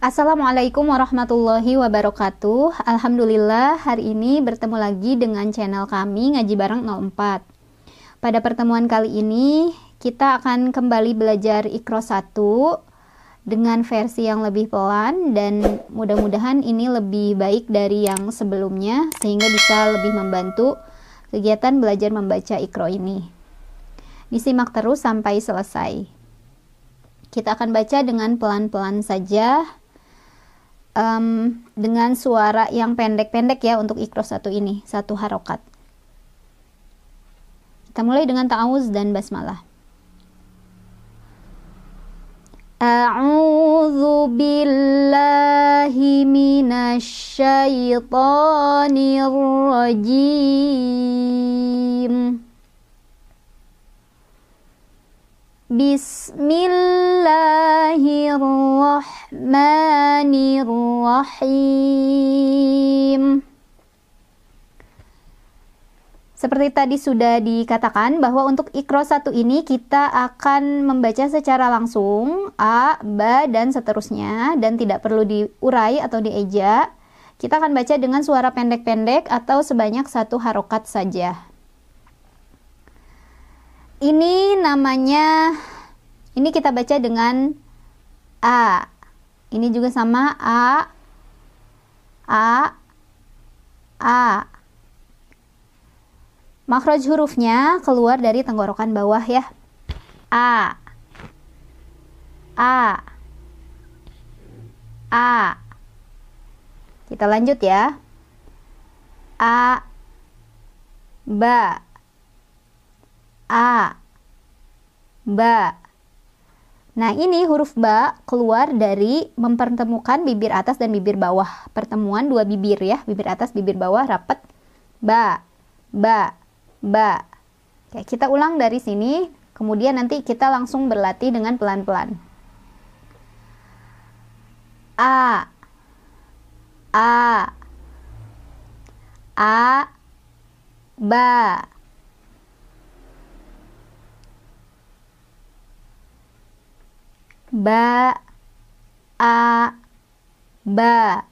Assalamualaikum warahmatullahi wabarakatuh. Alhamdulillah hari ini bertemu lagi dengan channel kami Ngaji Bareng 04. Pada pertemuan kali ini kita akan kembali belajar Iqra 1 dengan versi yang lebih pelan dan mudah-mudahan ini lebih baik dari yang sebelumnya sehingga bisa lebih membantu kegiatan belajar membaca Iqra ini. Disimak terus sampai selesai. Kita akan baca dengan pelan-pelan saja um, dengan suara yang pendek-pendek ya untuk ikhros satu ini satu harokat kita mulai dengan ta'awuz dan basmalah A'udzu billahi minasy syaithanir rajim Bismillahirrahmanirrahim. Seperti tadi sudah dikatakan bahwa untuk ikro satu ini kita akan membaca secara langsung A, Ba, dan seterusnya dan tidak perlu diurai atau dieja. Kita akan baca dengan suara pendek-pendek atau sebanyak satu harokat saja ini namanya ini kita baca dengan a ini juga sama a a a makhraj hurufnya keluar dari tenggorokan bawah ya a a a kita lanjut ya a ba A. Ba. Nah, ini huruf ba keluar dari mempertemukan bibir atas dan bibir bawah. Pertemuan dua bibir ya, bibir atas, bibir bawah rapat. Ba, ba, ba. Oke, kita ulang dari sini, kemudian nanti kita langsung berlatih dengan pelan-pelan. A A A ba ba a ba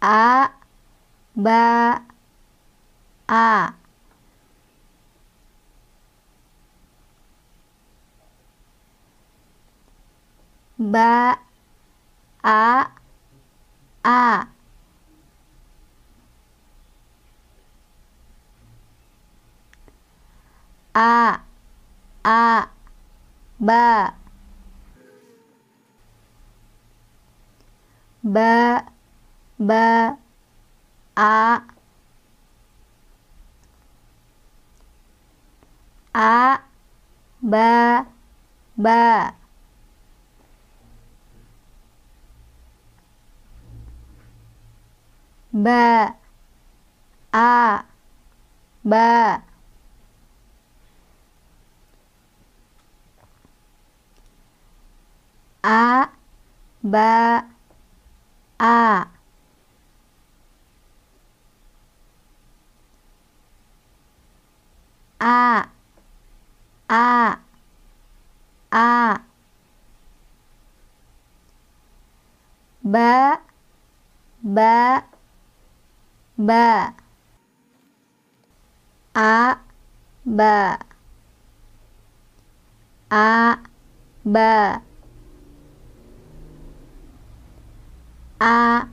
a ba a ba a a a a ba ba ba a a ba ba ba a ba a ba a a a a ba ba ba a ba a ba a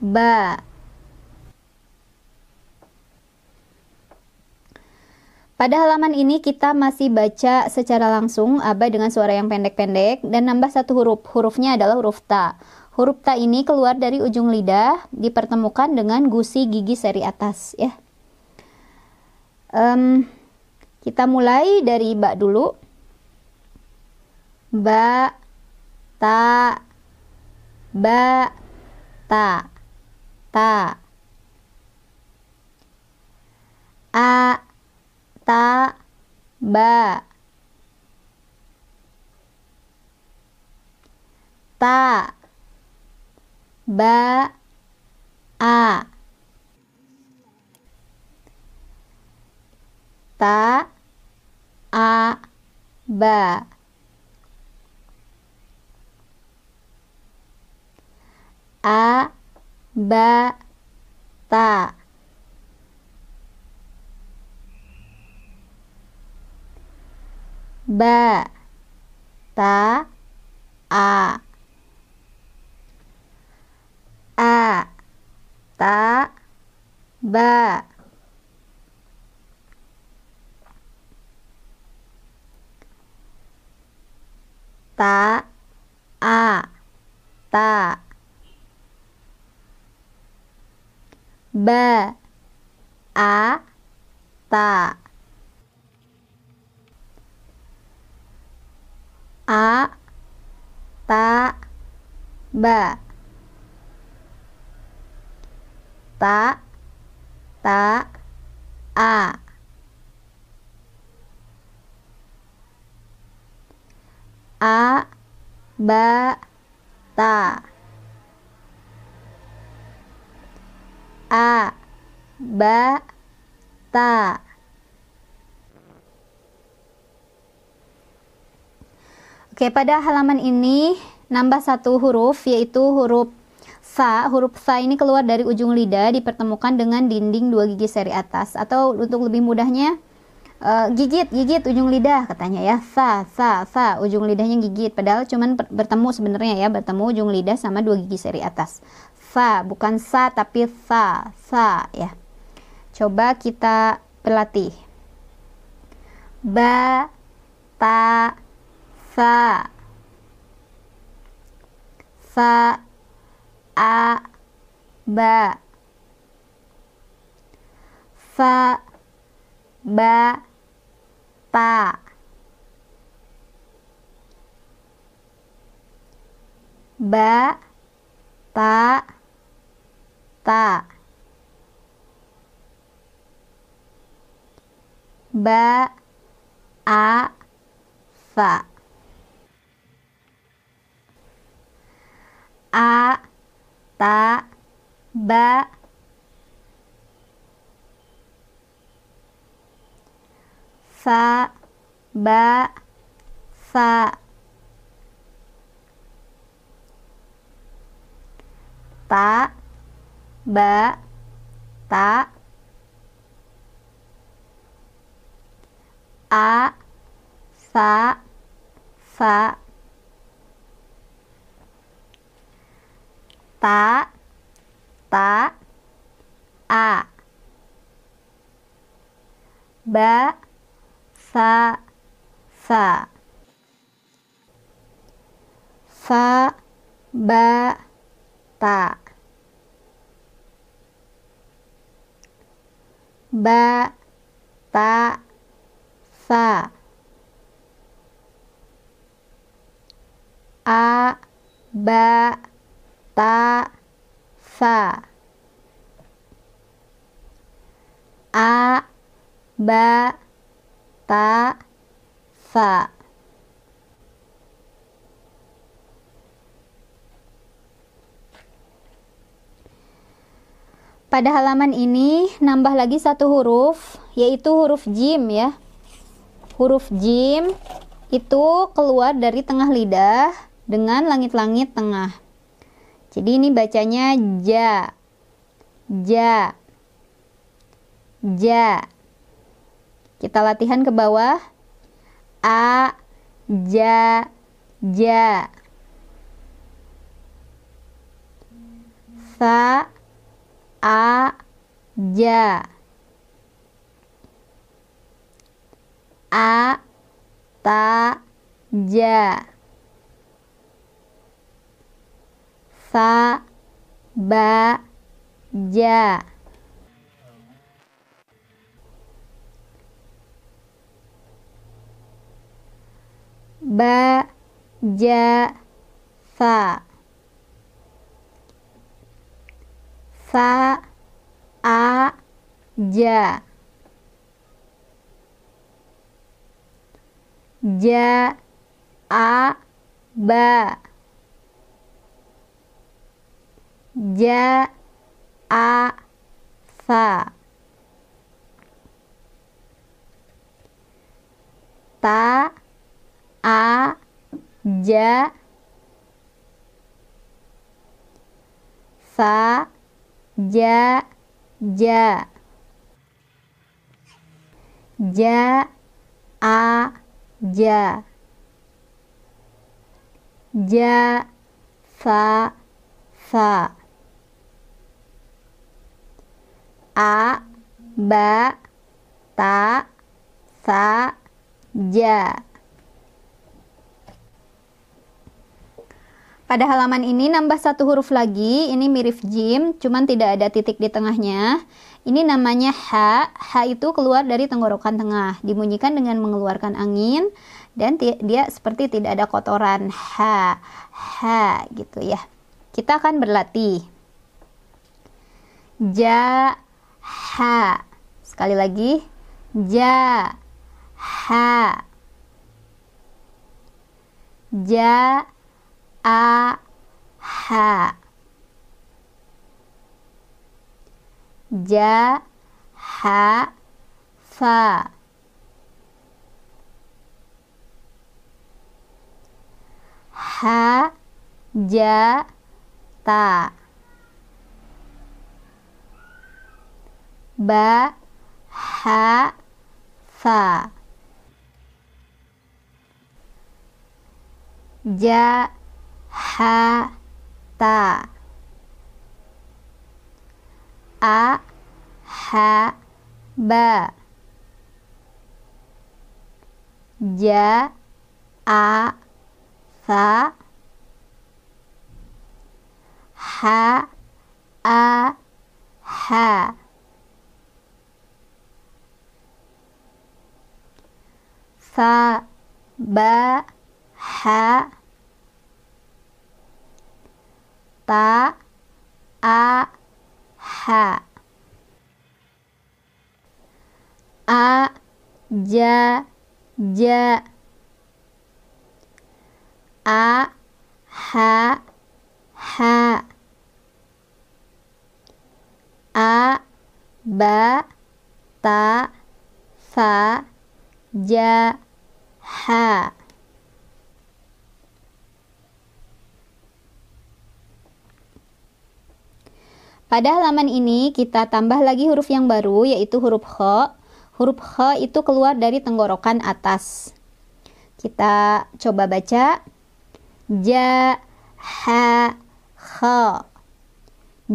ba Pada halaman ini kita masih baca secara langsung aba dengan suara yang pendek-pendek dan nambah satu huruf. Hurufnya adalah huruf ta. Huruf ta ini keluar dari ujung lidah dipertemukan dengan gusi gigi seri atas ya. Um, kita mulai dari ba dulu. Ba ta ba ta ta a ta ba ta ba a ta a ba a ba ta ba ta a a ta ba ta a ta ba a ta a ta ba ta ta a a ba ta a ba ta Oke, pada halaman ini nambah satu huruf yaitu huruf sa. Huruf sa ini keluar dari ujung lidah dipertemukan dengan dinding dua gigi seri atas atau untuk lebih mudahnya uh, gigit, gigit ujung lidah katanya ya. Sa, sa, sa ujung lidahnya gigit padahal cuman bertemu sebenarnya ya, bertemu ujung lidah sama dua gigi seri atas sa, bukan sa tapi sa, sa ya. Coba kita berlatih. Ba, ta, sa. Sa, a, ba. Sa, ba, ta. Ba, ta ta ba a fa a ta ba fa ba fa ta ba ta a sa fa ta ta a ba sa sa sa ba ta ba ta sa a ba ta sa a ba ta sa Pada halaman ini nambah lagi satu huruf yaitu huruf jim ya. Huruf jim itu keluar dari tengah lidah dengan langit-langit tengah. Jadi ini bacanya ja. Ja. Ja. Kita latihan ke bawah. A ja ja. Sa aja a ta ja sa ba ja ba ja sa sa a ja ja a ba ja a sa ta a ja sa ja ja ja a ja ja sa sa a ba ta sa ja Pada halaman ini nambah satu huruf lagi, ini mirip jim, cuman tidak ada titik di tengahnya. Ini namanya h. H itu keluar dari tenggorokan tengah, dibunyikan dengan mengeluarkan angin dan dia seperti tidak ada kotoran. H, h, gitu ya. Kita akan berlatih. Ja, H. Sekali lagi. Ja, H. Ja, a ha ja ha fa ha ja ta ba ha fa ja ha ta a ha ba ja a tha ha a ha sa ba ha ta a ha a ja ja a ha ha a ba ta fa ja ha Pada halaman ini kita tambah lagi huruf yang baru yaitu huruf H. Huruf H itu keluar dari tenggorokan atas. Kita coba baca ja ha kh.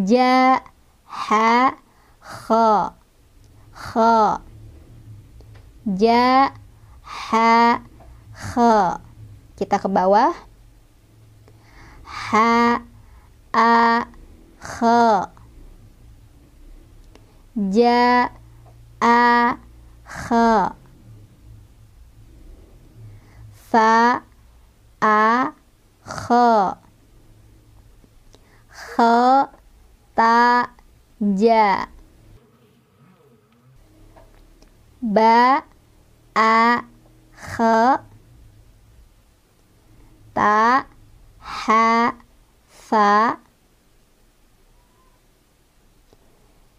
Ja ha kh. Kh. Ja ha kh. Kita ke bawah. Ha a kh ja a kh fa a kha kha ta ja ba a kha ta ha fa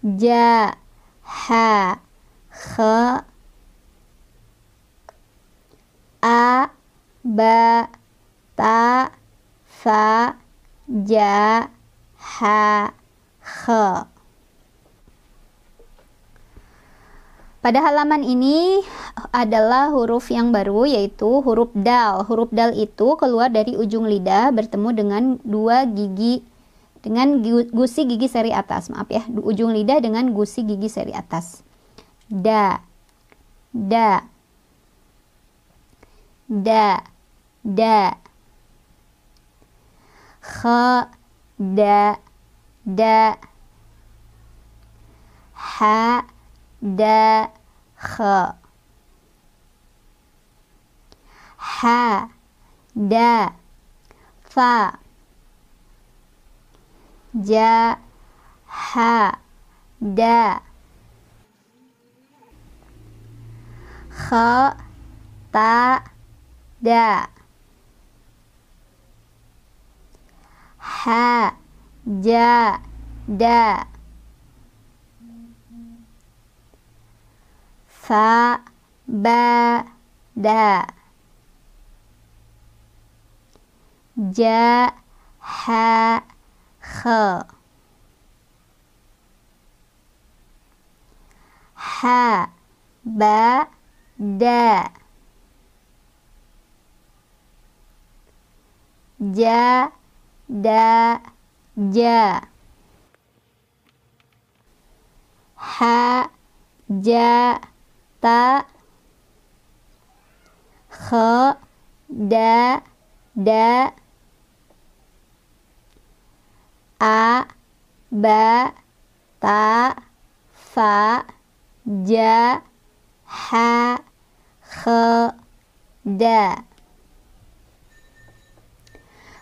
ja ha khe a ba ta fa ja ha khe Pada halaman ini adalah huruf yang baru yaitu huruf dal. Huruf dal itu keluar dari ujung lidah bertemu dengan dua gigi dengan gusi gigi seri atas. Maaf ya, ujung lidah dengan gusi gigi seri atas. Da. Da. Da. Da. Kha. Da. Da. Ha. Da. Kha. Ha. Da. Fa ja ha da kha ta da ha ja da fa ba da ja ha kh ha ba da ja da ja ha ja ta kh da da a ba ta fa ja ha khe da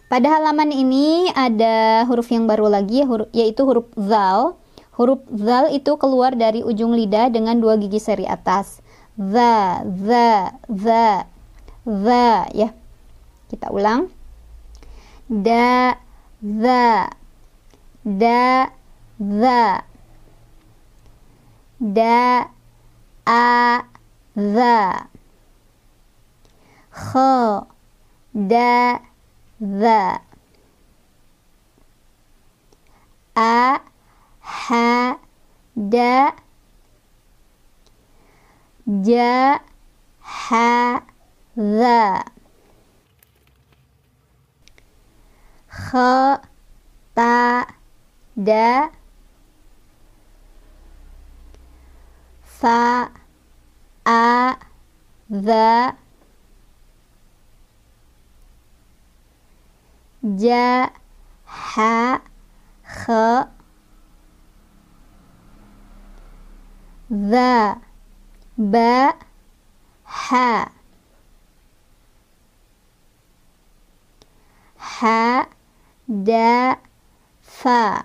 pada halaman ini ada huruf yang baru lagi yaitu huruf zal huruf zal itu keluar dari ujung lidah dengan dua gigi seri atas za za za za ya kita ulang da za دا ذا دا آ ذا خ دا ذا أ ح د ج ح ذ خ ط دا فا آ ذا جا ح خ ذا ب ح ح د ف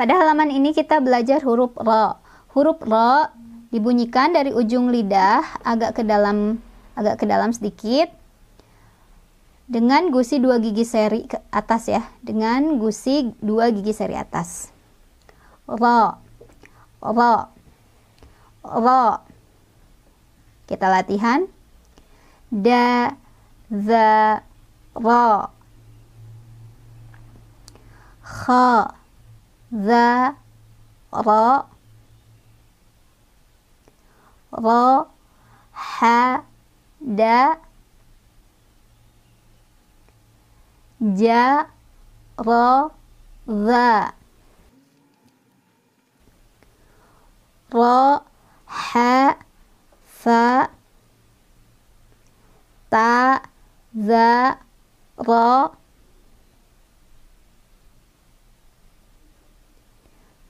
Pada halaman ini kita belajar huruf ro. Huruf ro dibunyikan dari ujung lidah agak ke dalam agak ke dalam sedikit dengan gusi dua gigi seri ke atas ya. Dengan gusi dua gigi seri atas. Ro, ro, ro. Kita latihan. Da, za, ro, Kha za ra ra ha da ja ra za ra ha fa ta za ra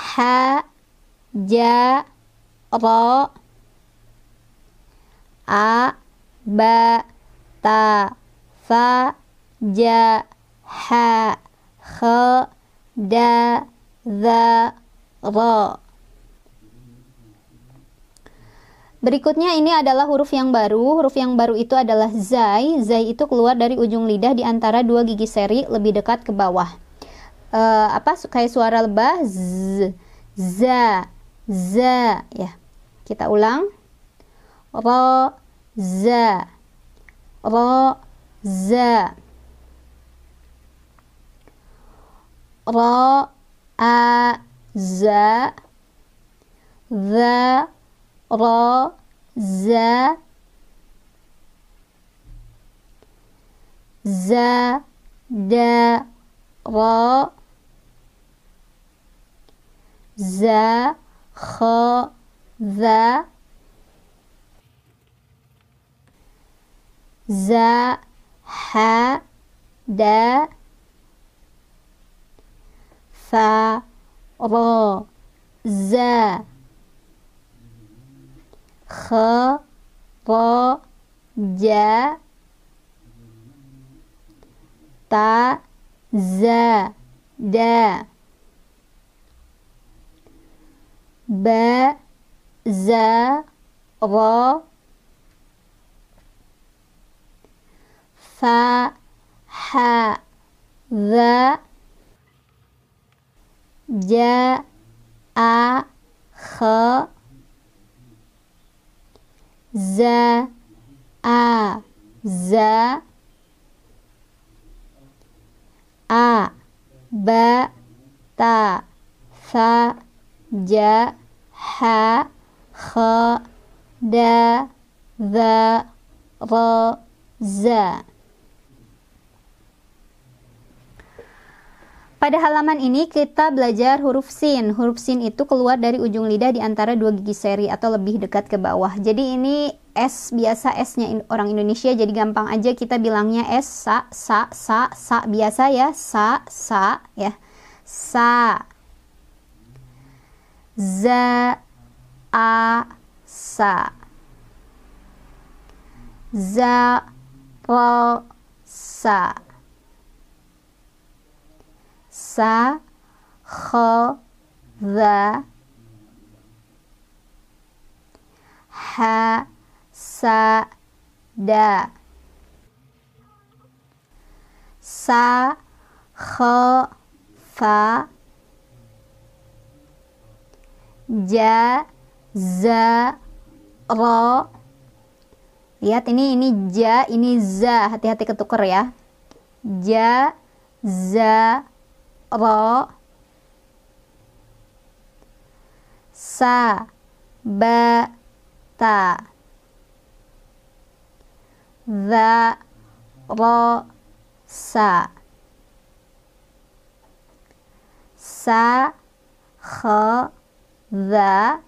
ha ja ro a ba ta fa ja ha kha da za ra Berikutnya ini adalah huruf yang baru. Huruf yang baru itu adalah zai. Zai itu keluar dari ujung lidah di antara dua gigi seri lebih dekat ke bawah uh, apa kayak suara lebah z za za ya kita ulang ro za ro za ro a za za ro za za da ra ز خ ذ ز ح د ف ر ز خ ر ج ت ز د ba za ra fa ha za ja a kha za a za a ba ta sa ja ha kha da za ra za Pada halaman ini kita belajar huruf sin. Huruf sin itu keluar dari ujung lidah di antara dua gigi seri atau lebih dekat ke bawah. Jadi ini S biasa S-nya orang Indonesia jadi gampang aja kita bilangnya S sa sa sa sa biasa ya sa sa ya sa za a sa za ro sa sa kho the ha sa da sa kho fa ja za ro lihat ini ini ja ini za hati-hati ketuker ya ja za ro sa ba ta za ro sa sa kha the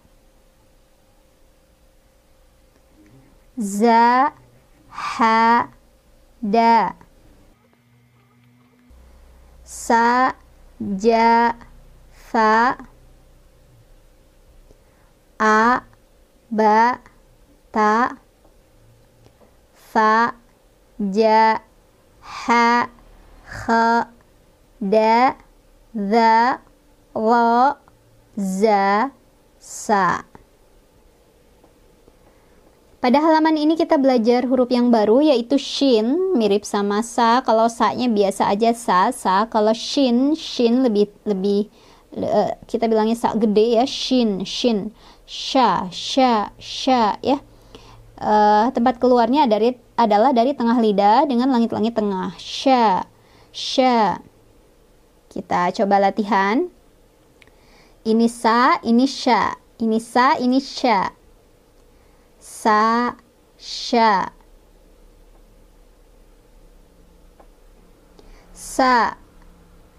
za ha da sa ja fa a ba ta fa ja ha kha da za ro za sa pada halaman ini kita belajar huruf yang baru yaitu shin mirip sama sa. Kalau sa-nya biasa aja sa, sa. Kalau shin, shin lebih lebih uh, kita bilangnya sa gede ya, shin, shin. Sha, sha, sha ya. Uh, tempat keluarnya dari adalah dari tengah lidah dengan langit-langit tengah. Sha, sha. Kita coba latihan. Ini sa, ini sya. Ini sa, ini sya. Sa, sya. Sa,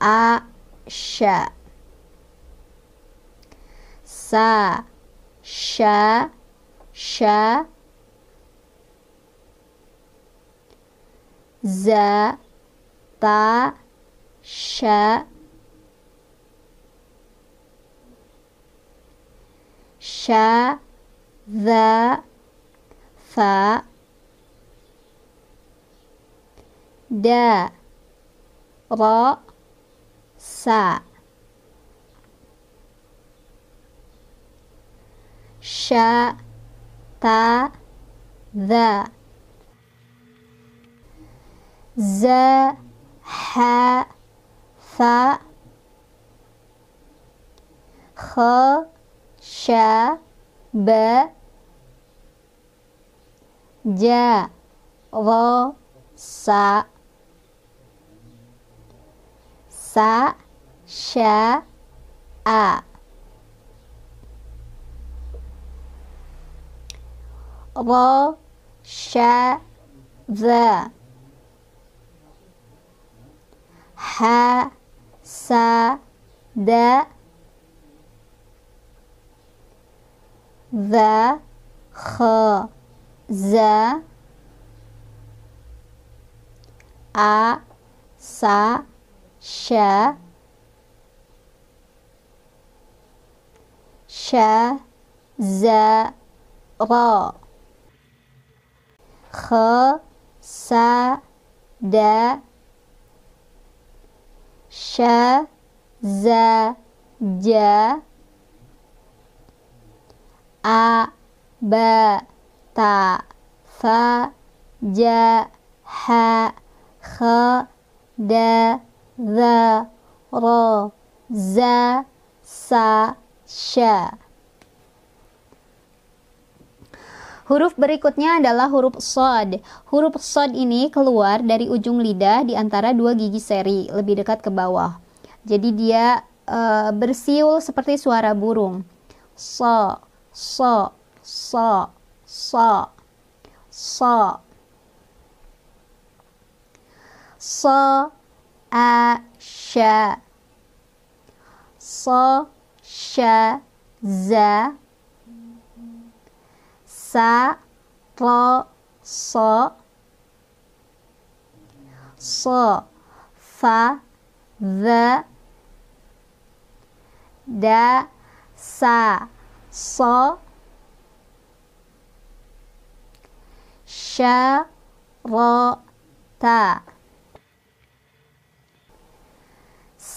a, sya. Sa, sya, sya. Za, ta, sha ش ذا ثاء دا را سا شا تا ذا ز ح ث خ sya ba ja ro sa sa sya a ro sya za ha sa da ذا خ ذا أ س ش ش ز غ خ س د ش ز ج a ba ta fa ja ha kha da za ra za sa sha Huruf berikutnya adalah huruf sod. Huruf sod ini keluar dari ujung lidah di antara dua gigi seri, lebih dekat ke bawah. Jadi dia uh, bersiul seperti suara burung. So, sa sa sa sa sa a sha sa sha za sa ra sa sa fa the da sa ص ش ر تا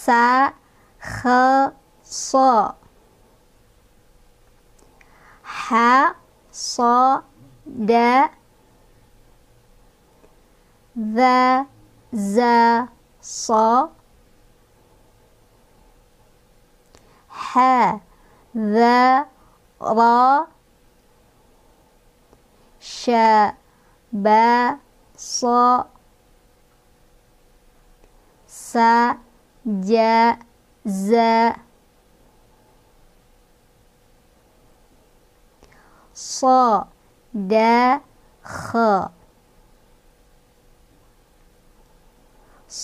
س خ ص ح ص د ذ ز ص ح ذ را ش ب ص س ج ز ص د خ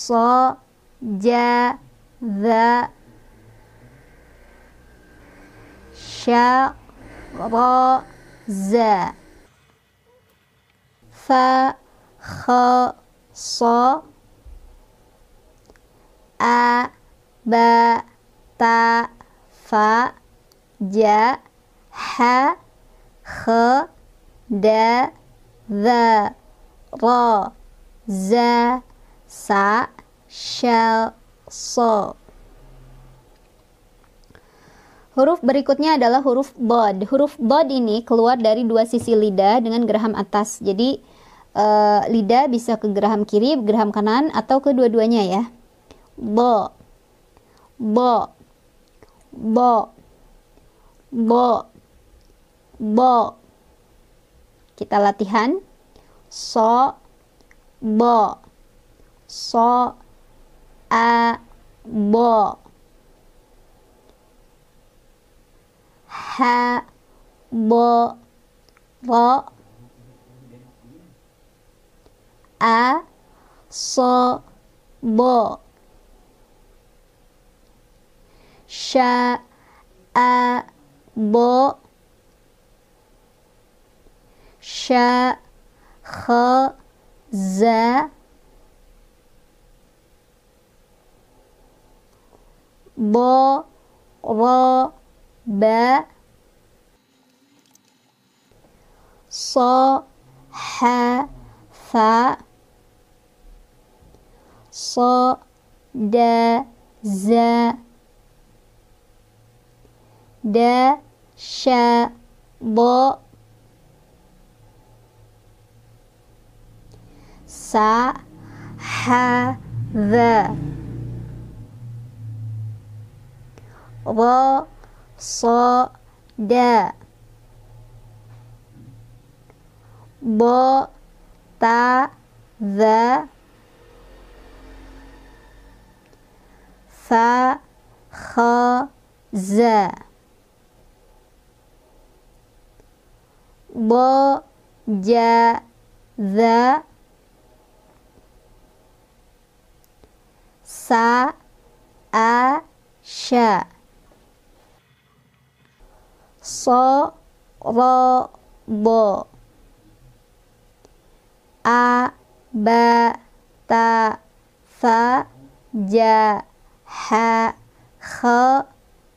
ص ج ذ ش را زا ف خ ص أ ب ت ف ج ح خ د ذ ر ز س ش ص Huruf berikutnya adalah huruf bod. Huruf bod ini keluar dari dua sisi lidah dengan geraham atas. Jadi uh, lidah bisa ke geraham kiri, geraham kanan atau kedua-duanya ya. Bo. Bo. Bo. Bo. Bo. Kita latihan. So. Bo. So. A. Bo. ح با را ا ص با ش ا با ش خ ز ب ب ص ح ف ص د ز د ش ض س ح ذ ض so da bo ta za fa kha za bo ja za sa a sha so ro bo a ba ta fa ja ha kha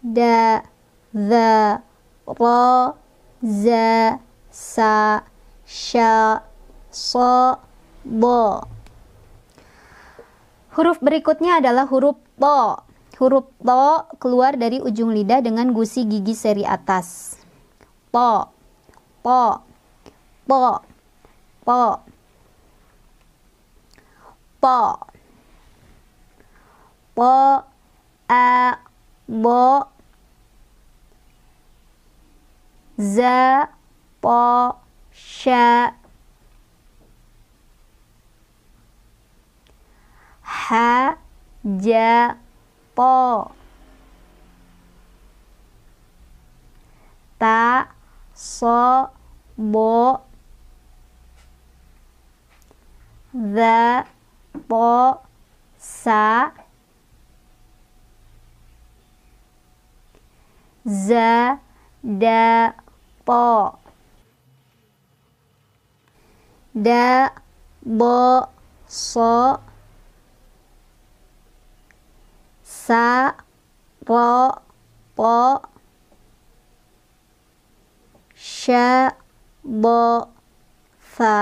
da za ra za sa sha so bo Huruf berikutnya adalah huruf to. Huruf to keluar dari ujung lidah dengan gusi gigi seri atas. Po, po, po, po, po, po, a, bo, za, po, sha, ha, ja, po ta so bo the po sa za da po da bo so سا را طا شا ضا فا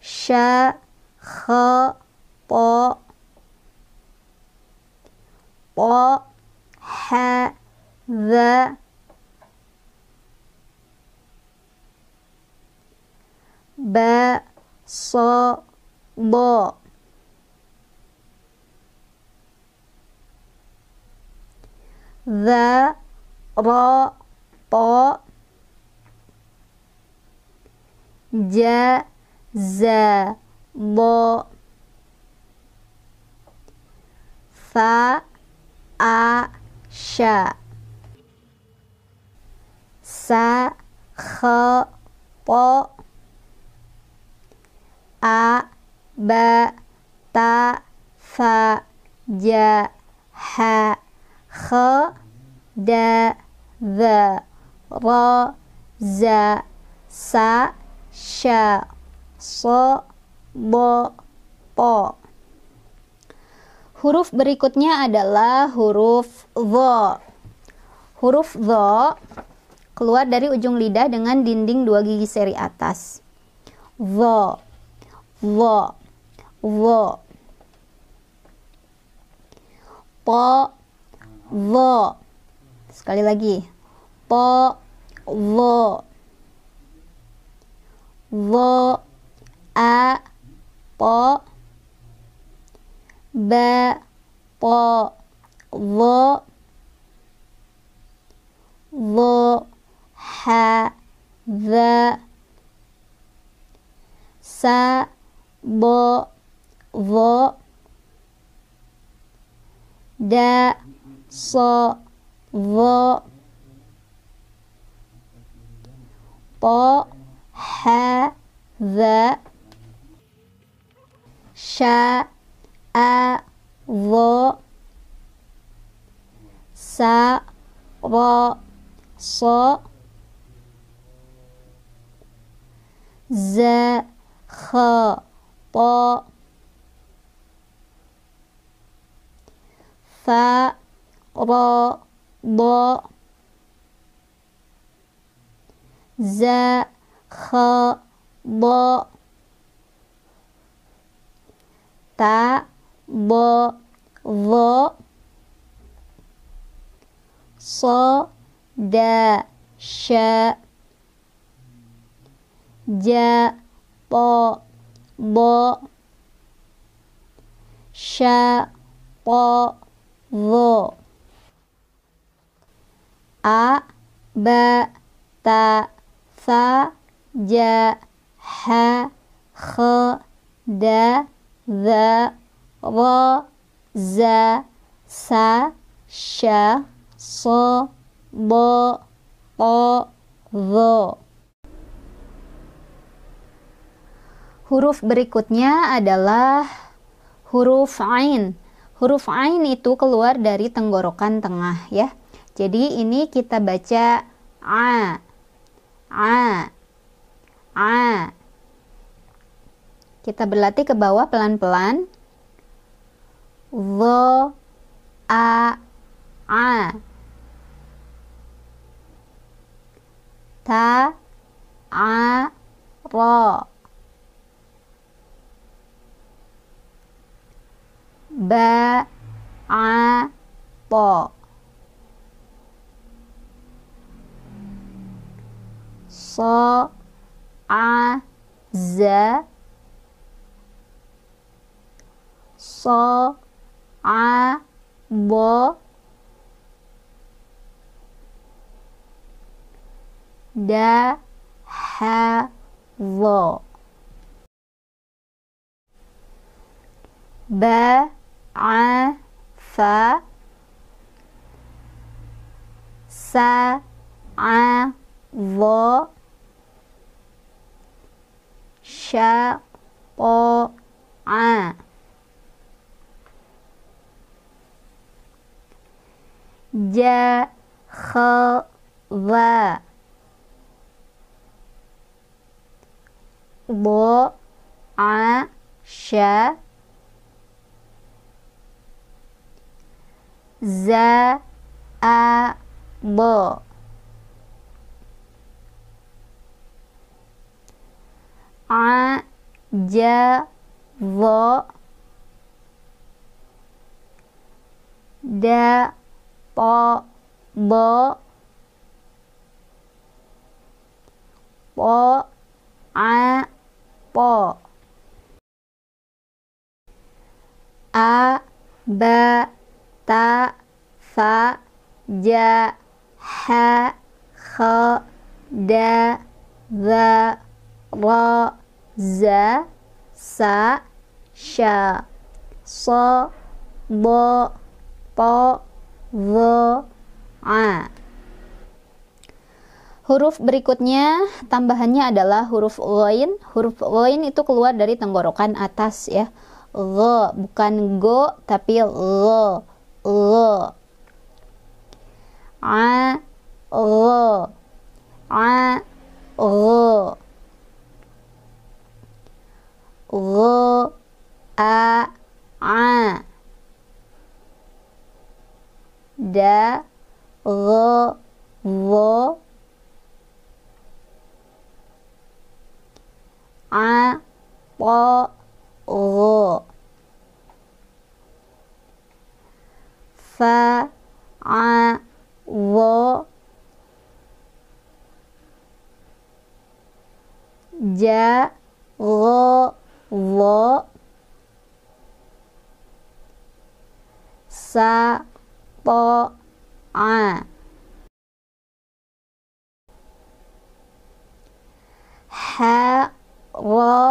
شا خا طا طا ح ذا با صا ضا the ro po ja za bo fa a sha sa kha po a ba ta fa ja ha خ da ذ ra za sa ش so bo po huruf berikutnya adalah huruf dho huruf dho keluar dari ujung lidah dengan dinding dua gigi seri atas dho dho dho po vo sekali lagi po vo vo a po ba po vo vo ha va, sa bo vo da ص ظ ط ح ذ ش أ ظ س ر ص ز خ ط ف را ضاء زاء خاء ضاء تاء ضاء ضاء صا دا شاء جاء طاء ضاء شاء طاء ضاء a ba ta sa ja ha kha da za ra za sa sha so bo o zo Huruf berikutnya adalah huruf ain. Huruf ain itu keluar dari tenggorokan tengah ya. Jadi ini kita baca a a a. Kita berlatih ke bawah pelan-pelan. Vo a a. Ta a ro. Ba a po. so a za so a bo da ha vo ba a fa sa a vo syaqa'a jakhadha bo'asha za'abo a ja vo da po bo po a po a ba ta fa ja ha kha da za ra za, sa, sha so, bo, to, vo, a. Huruf berikutnya tambahannya adalah huruf lain. Huruf lain itu keluar dari tenggorokan atas ya. L, bukan go tapi L. L, a L, a L gho a a D gho V a P gho fa a V ja gho و سا طا ع ح را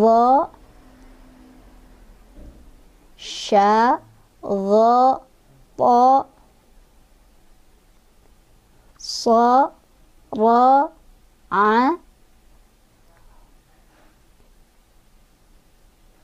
ظا شا غا طا صا را ع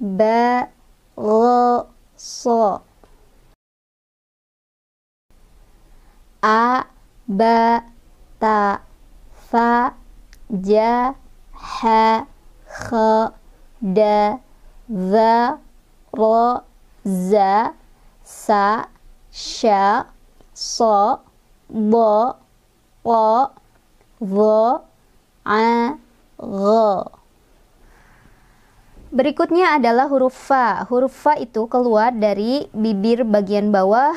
ba gh so a ba ta fa ja ha kh da ro za sa sha so bo o vo a gh Berikutnya adalah huruf fa. Huruf fa itu keluar dari bibir bagian bawah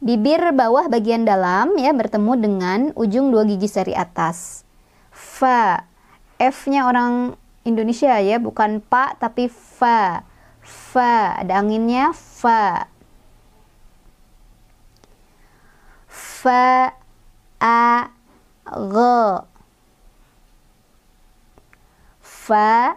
bibir bawah bagian dalam ya bertemu dengan ujung dua gigi seri atas. Fa. F-nya orang Indonesia ya, bukan pa tapi fa. Fa, ada anginnya fa. Fa a g. Fa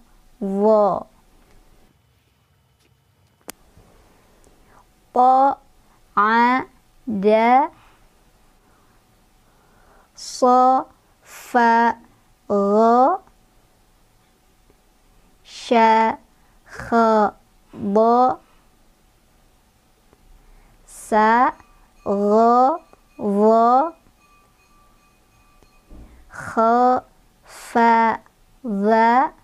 wo po a da so fa ro sha kha bo sa ro vo kha fa va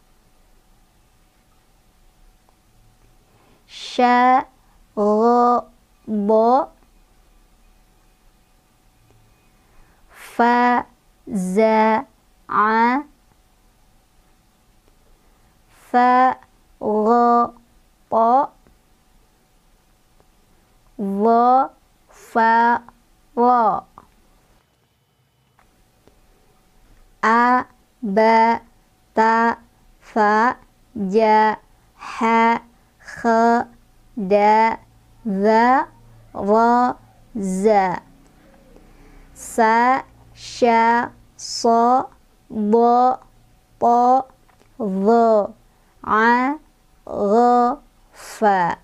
sha ro bo fa za a fa ro po wo fa wo a ba ta fa ja ha khe da za ra za sa sha so bo po dho a ro fa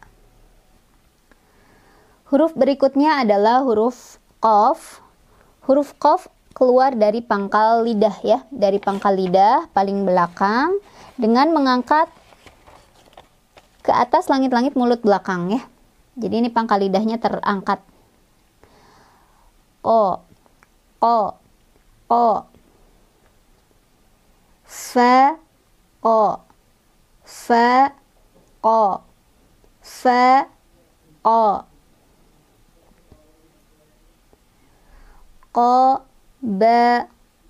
Huruf berikutnya adalah huruf qaf. Huruf qaf keluar dari pangkal lidah ya, dari pangkal lidah paling belakang dengan mengangkat ke atas langit-langit mulut belakang ya. Jadi ini pangkal lidahnya terangkat. O o o fa o fa o fa o o, b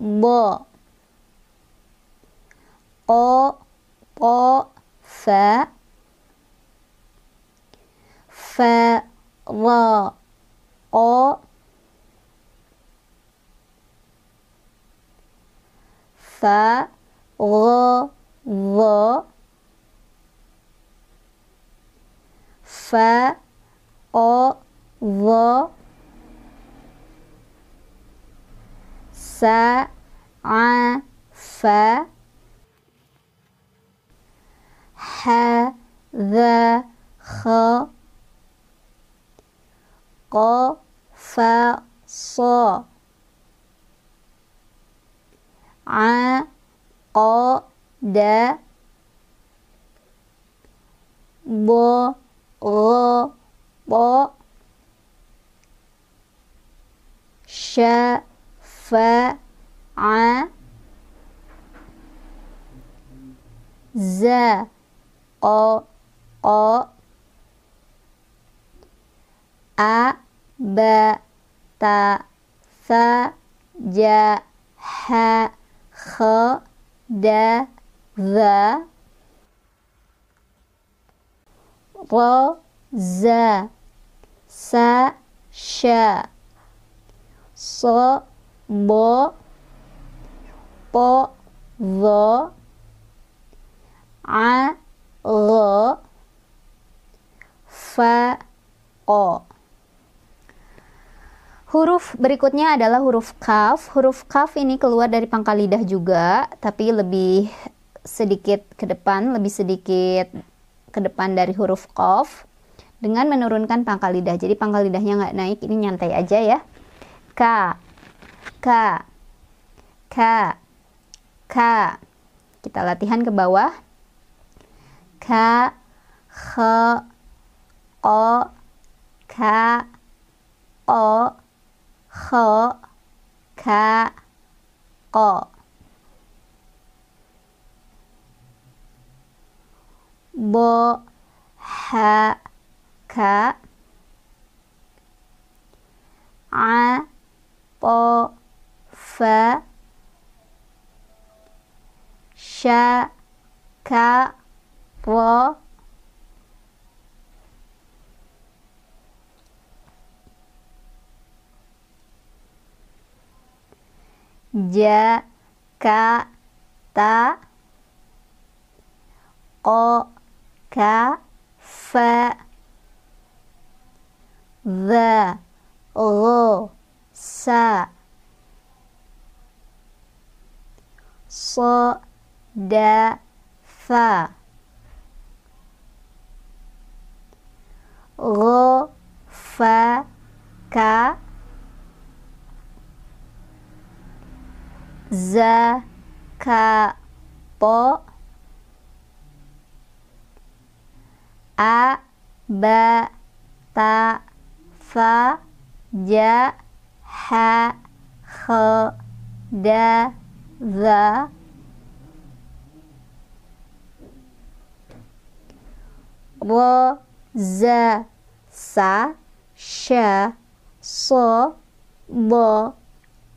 b o o fa ف ر أ ف غ ظ ف أ ظ س ع ف ح ذ خ ق ف ص ع ق د ب غ ب ش ف ع ز ق ق أ ba ta fa ja ha kha da za ra za sa sha so bo po vo a ro fa o Huruf berikutnya adalah huruf kaf. Huruf kaf ini keluar dari pangkal lidah juga, tapi lebih sedikit ke depan, lebih sedikit ke depan dari huruf kof dengan menurunkan pangkal lidah. Jadi pangkal lidahnya nggak naik, ini nyantai aja ya. K, K, K, K. Kita latihan ke bawah. K, H, O, K, O, خ ك ق باء ح ك ع طاء ف ش ك راء ja ka ta ko ka fa the go sa so da fa go fa ka za ka po a ba ta fa ja ha kha da za ro za sa sha so bo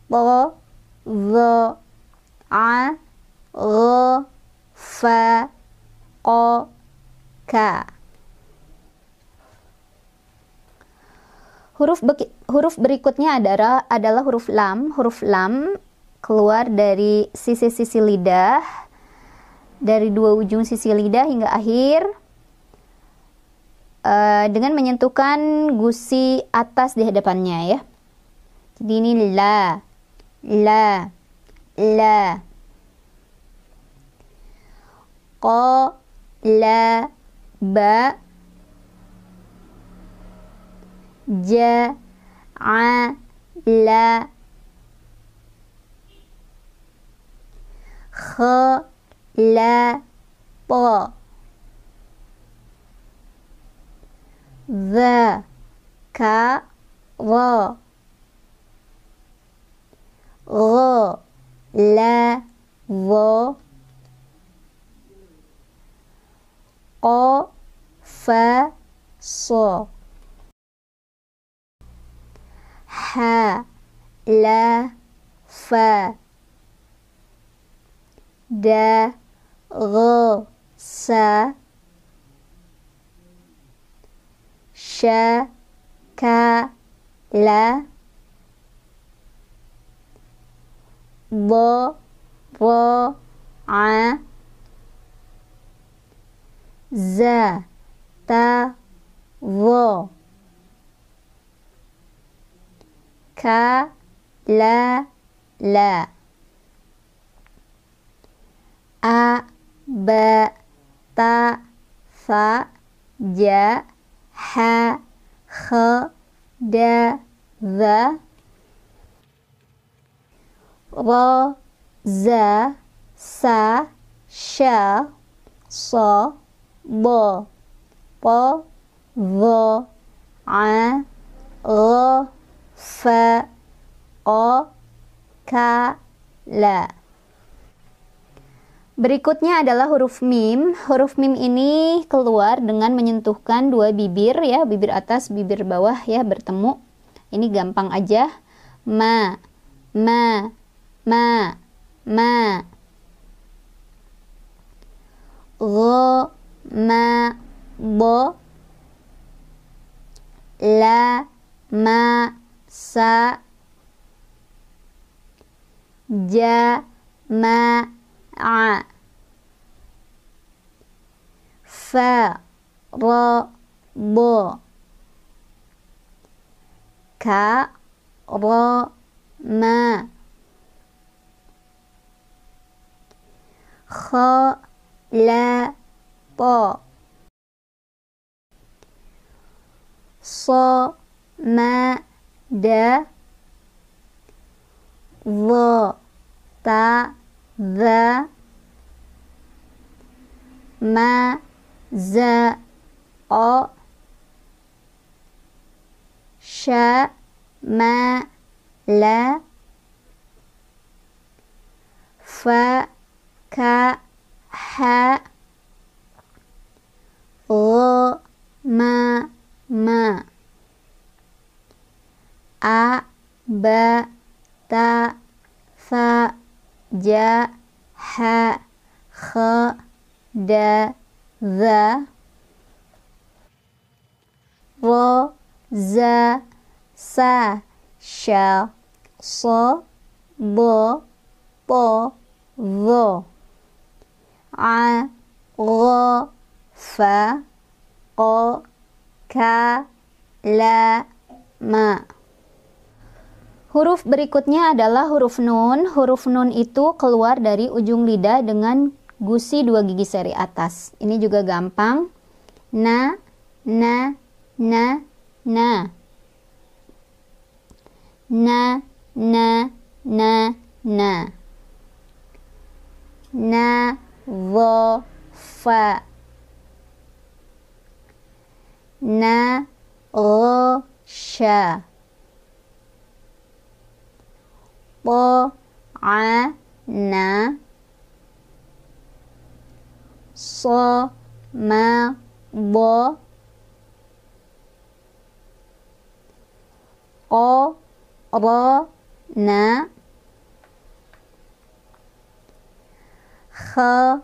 bo ظ a g ف q ك Huruf, huruf berikutnya adalah adalah huruf lam. Huruf lam keluar dari sisi-sisi lidah dari dua ujung sisi lidah hingga akhir uh, dengan menyentuhkan gusi atas di hadapannya ya. Jadi ini la لا لا قا لا ب جا ع لا خ لا با ذا كا ر Ro, la, vo, o, fa, so. Ha, la, fa. Da, ro, sa. Sha, ka, la. b b a z t v k l l a b t f j h h d v ra za sa sha sa ba pa va a ra fa o ka la Berikutnya adalah huruf mim. Huruf mim ini keluar dengan menyentuhkan dua bibir ya, bibir atas, bibir bawah ya bertemu. Ini gampang aja. Ma, ma, ma ma ro ma bo la ma sa ja ma a fa ro bo ka ro ma خ لا باء صا م دا ظا ط ذ م ز أ شا م ل فا ك ح غ م م أ ب ت ف ج ح خ د ذ ر ز س ش ص ب ب ظ a fa ka la ma Huruf berikutnya adalah huruf nun. Huruf nun itu keluar dari ujung lidah dengan gusi dua gigi seri atas. Ini juga gampang. Na, na, na, na. Na, na, na, na. Na, ظف نغش طعن صمد قرن خلق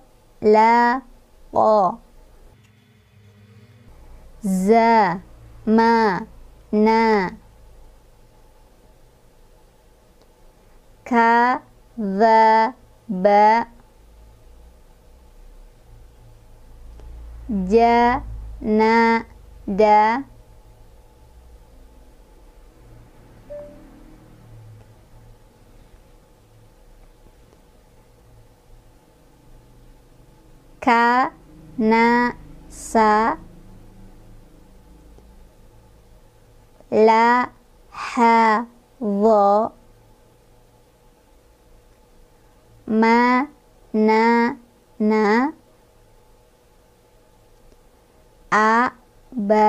زمنا كذب جندا ka na sa la ha wo ma na na a ba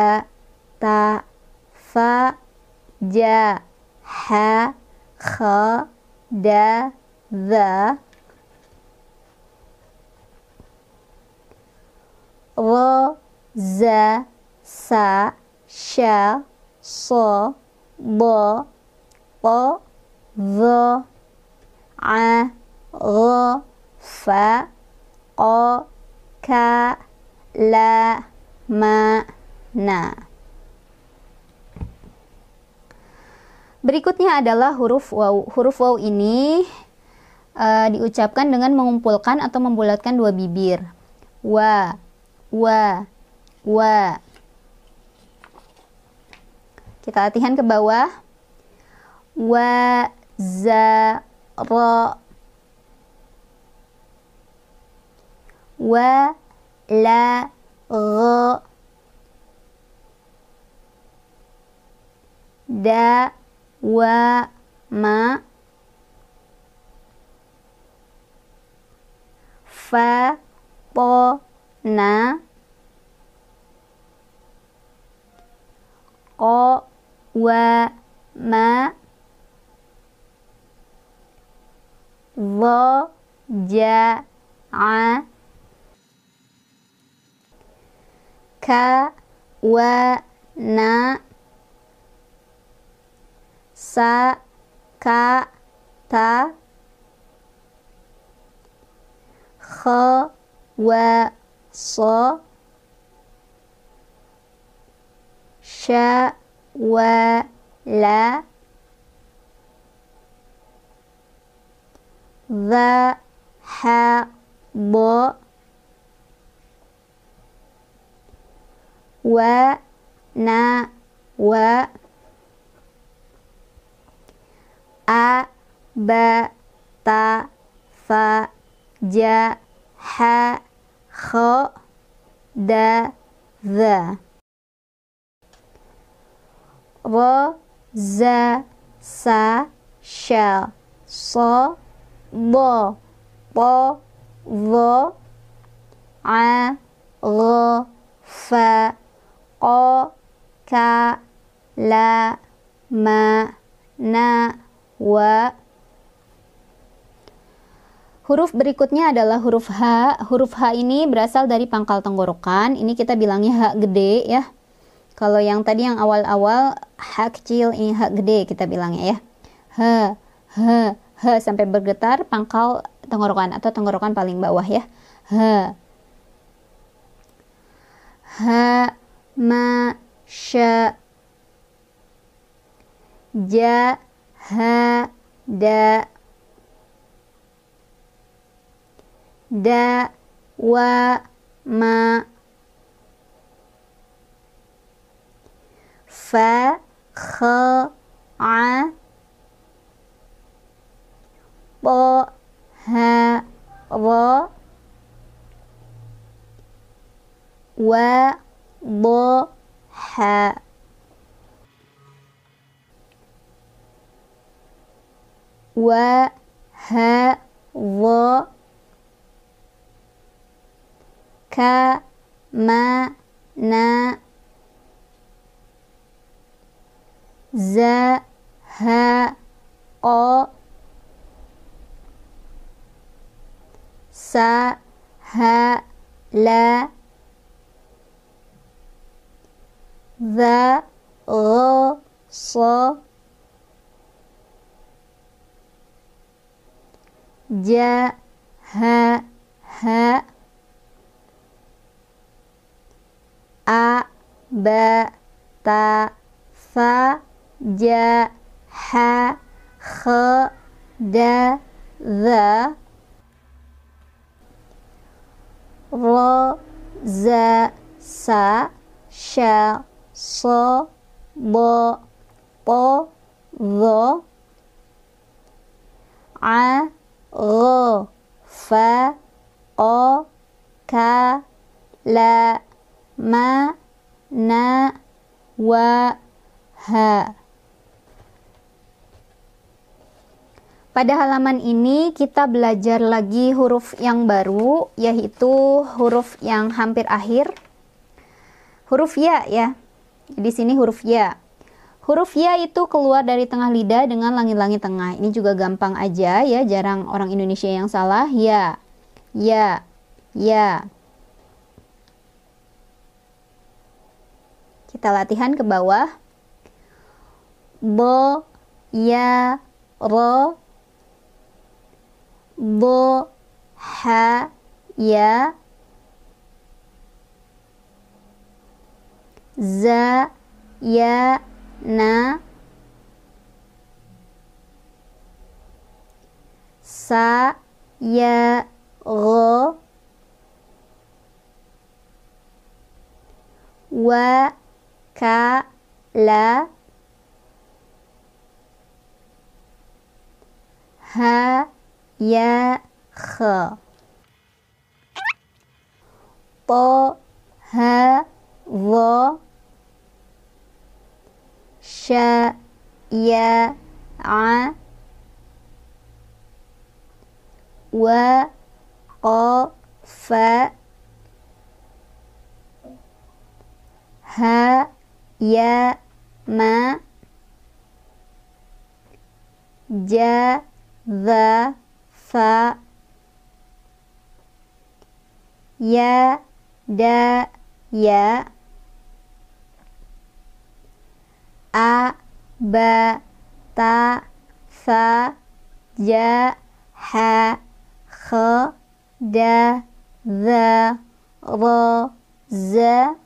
ta fa ja ha kha da za ro sha so bo o vo a na Berikutnya adalah huruf waw. Huruf waw ini uh, diucapkan dengan mengumpulkan atau membulatkan dua bibir. Wa wa wa kita latihan ke bawah wa za ra wa la ra da wa ma fa po na ko wa ma vo ja a ka wa na sa ka ta kha wa ص ش و ل ذ ح ض و ن و أ ب ت ث ج ح خ د ذ ر زا س شا صا ض طا ظا ع غ فا قا كا لا ما نا و Huruf berikutnya adalah huruf H. Huruf H ini berasal dari pangkal tenggorokan. Ini kita bilangnya H gede ya. Kalau yang tadi yang awal-awal H kecil ini H gede kita bilangnya ya. H, H, H sampai bergetar pangkal tenggorokan atau tenggorokan paling bawah ya. H. H ma sya ja ha da د و ما ف خ ع ب ه ر و ض ح و ه ظ كما نا زهق سهل ذا غص جهه a ba ta fa ja ha kha da za ra za sa sha so bo po vo a ro fa o ka la ma na wa ha Pada halaman ini kita belajar lagi huruf yang baru yaitu huruf yang hampir akhir. Huruf ya ya. Di sini huruf ya. Huruf ya itu keluar dari tengah lidah dengan langit-langit tengah. Ini juga gampang aja ya, jarang orang Indonesia yang salah. Ya. Ya. Ya. Kita latihan ke bawah. Bo ya ro bo ha ya za ya na sa ya ro wa كا لا ها يا خ ط ها ظ ش يا ع و ق ف ها ya ma ja za fa ya da ya a ba ta fa ja ha kha da za ra za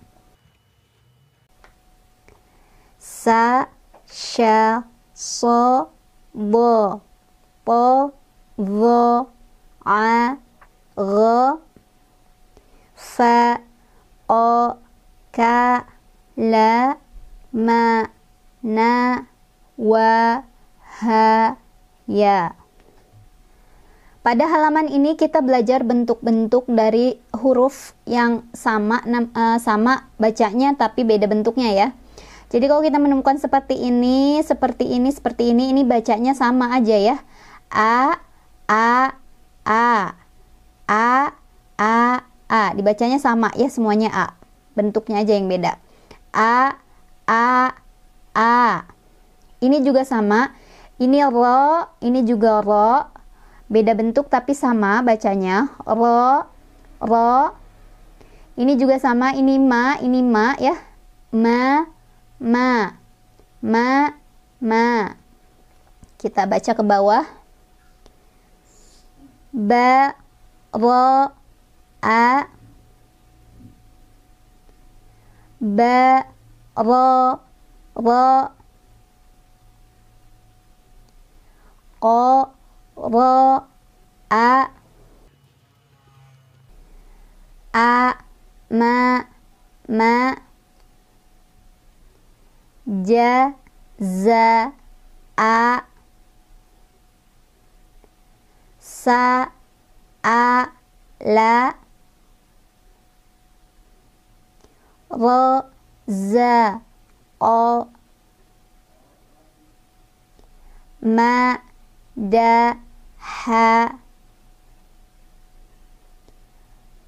sa sha so bo po vo a ro fa o ka la ma na wa ha ya pada halaman ini kita belajar bentuk-bentuk dari huruf yang sama sama bacanya tapi beda bentuknya ya. Jadi kalau kita menemukan seperti ini, seperti ini, seperti ini, ini bacanya sama aja ya. A A A A A A dibacanya sama ya semuanya A. Bentuknya aja yang beda. A A A. Ini juga sama. Ini ro, ini juga ro. Beda bentuk tapi sama bacanya. Ro ro. Ini juga sama, ini ma, ini ma ya. Ma ma ma ma kita baca ke bawah ba ro a ba ro ro ko ro a a ma ma za a sa a la ro za o ma da ha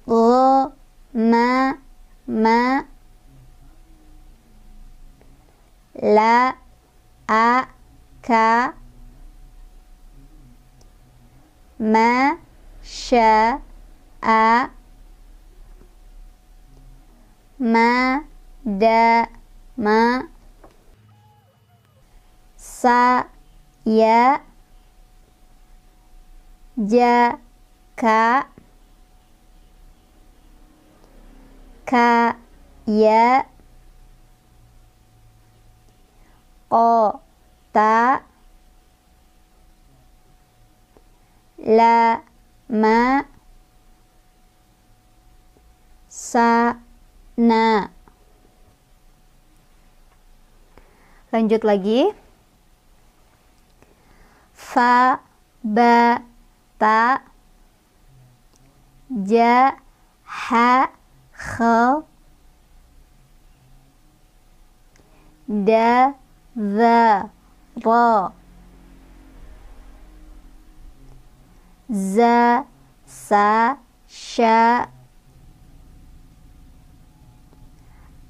ro ma ma la a ka ma sha a ma da ma sa ya ja ka ka ya ko ta la ma sa na lanjut lagi fa ba ta ja ha kh da the wa the sa sha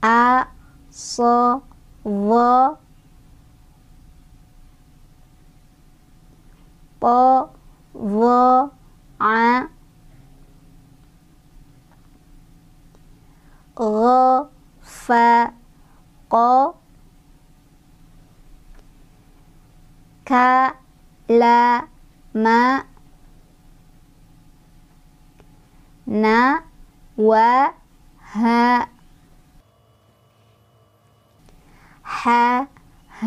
a so wo bo wo a غ ف ق كلم ن وه ح ه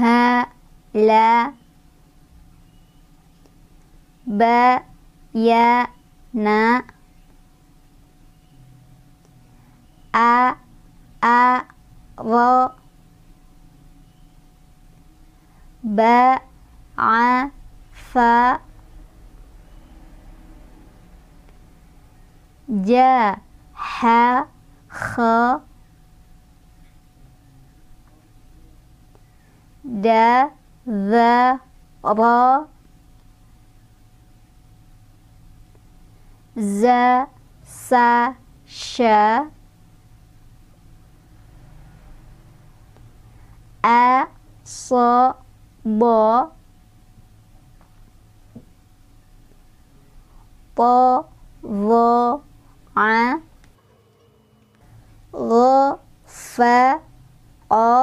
ل ب ي ن أ أ غ ب عف جا ح خ د ذ را ز س ش أ ص ب po vo a lo fe o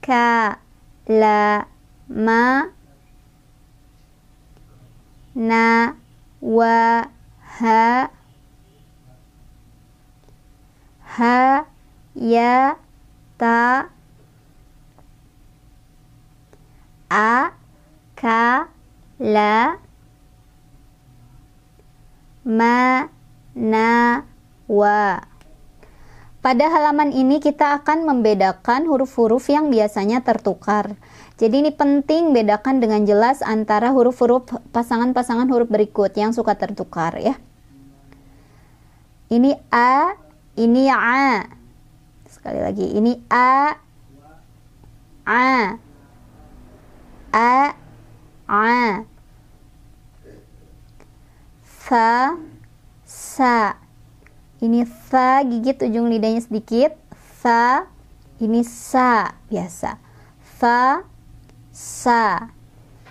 kala la ma na wa ha ha ya ta a ka ma na wa pada halaman ini kita akan membedakan huruf-huruf yang biasanya tertukar. Jadi ini penting bedakan dengan jelas antara huruf-huruf pasangan-pasangan huruf berikut yang suka tertukar ya. Ini a, ini a. Sekali lagi, ini a a a a sa sa ini fa gigit ujung lidahnya sedikit fa ini sa biasa fa sa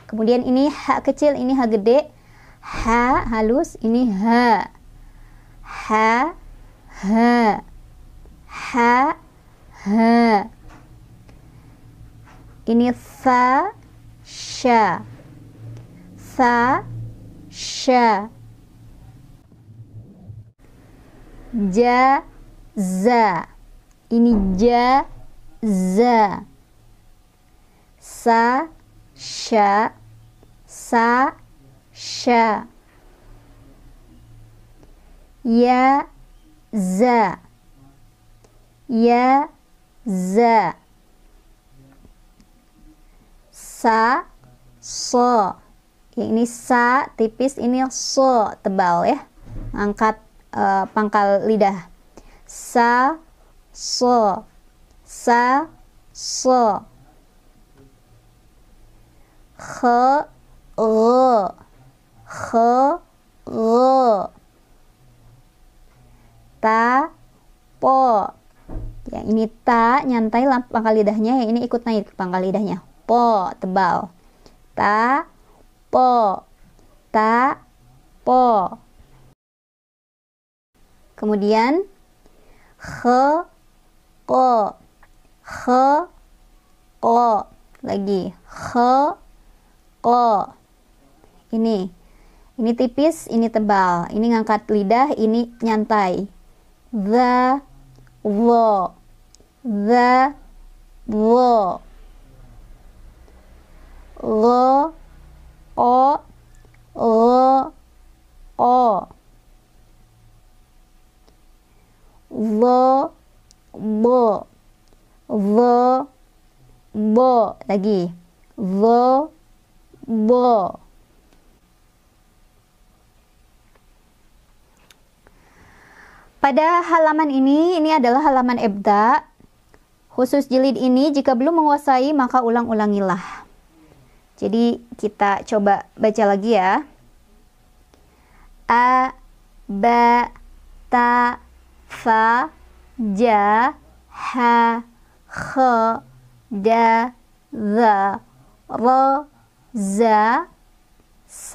kemudian ini ha kecil ini ha gede ha halus ini ha ha ha ha ha ini fa sha fa sha ja za ini ja za sa sha. sa sha. ya za ya za sa so ini sa tipis ini so tebal ya angkat uh, pangkal lidah. Sa, so, sa, so. He, e, he, e. Ta, po. yang ini ta nyantai pangkal lidahnya, yang ini ikut naik pangkal lidahnya. Po, tebal. Ta, po. Ta, po. Kemudian h ko h ko lagi h ko ini ini tipis ini tebal ini ngangkat lidah ini nyantai the wo the wo lo o o, o lo lo lo lo lagi lo lo Pada halaman ini, ini adalah halaman ebda. Khusus jilid ini, jika belum menguasai, maka ulang-ulangilah. Jadi, kita coba baca lagi ya. A, ba, ta, ف ج ح خ د ذ ر ز س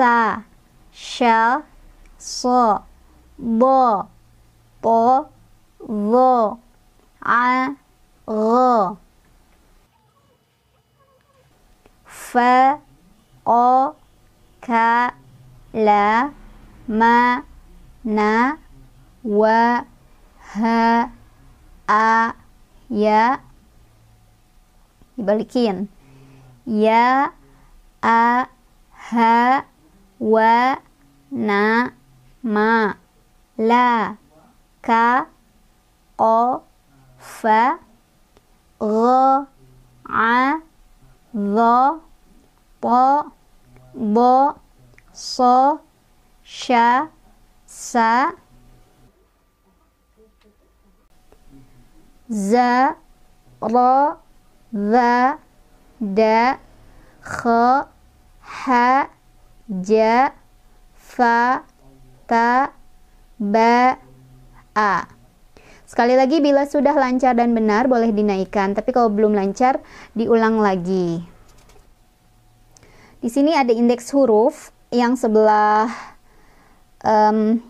ش ص ض ط ظ ع غ ف أ ك ل م ن و ha a ya dibalikin ya a ha wa na ma la ka o fa g a dh po bo so sha sa za ra za da kha ha ja fa ta ba a Sekali lagi bila sudah lancar dan benar boleh dinaikkan, tapi kalau belum lancar diulang lagi. Di sini ada indeks huruf yang sebelah um,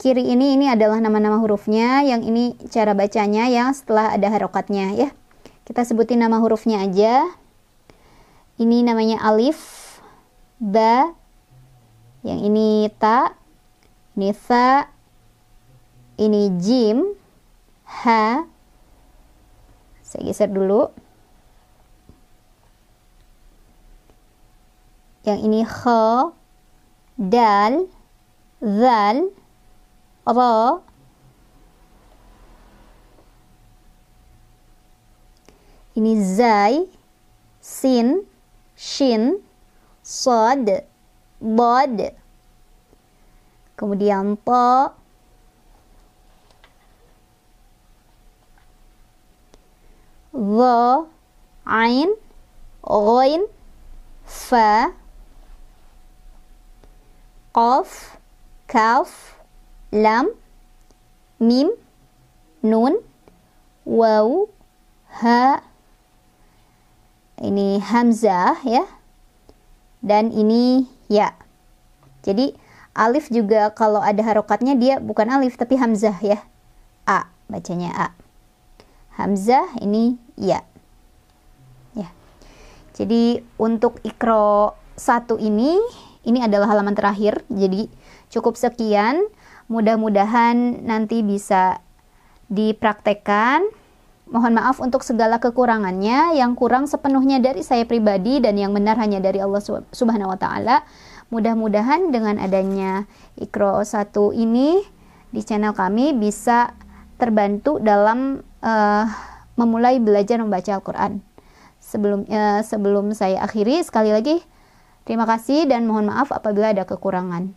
kiri ini ini adalah nama-nama hurufnya, yang ini cara bacanya yang setelah ada harokatnya ya. Kita sebutin nama hurufnya aja. Ini namanya alif, ba, yang ini ta, nisa ini jim, ha. Saya geser dulu. Yang ini kh dal, zal, apa ini zai sin shin sod bod kemudian to the ain ghoin fa qaf kaf lam, mim, nun, waw, ha. Ini hamzah ya. Dan ini ya. Jadi alif juga kalau ada harokatnya dia bukan alif tapi hamzah ya. A bacanya A. Hamzah ini ya. Ya. Jadi untuk ikro satu ini ini adalah halaman terakhir. Jadi cukup sekian. Mudah-mudahan nanti bisa dipraktekkan. Mohon maaf untuk segala kekurangannya yang kurang sepenuhnya dari saya pribadi dan yang benar hanya dari Allah Subhanahu wa taala. Mudah-mudahan dengan adanya Ikro 1 ini di channel kami bisa terbantu dalam uh, memulai belajar membaca Al-Qur'an. Sebelum uh, sebelum saya akhiri sekali lagi Terima kasih dan mohon maaf apabila ada kekurangan.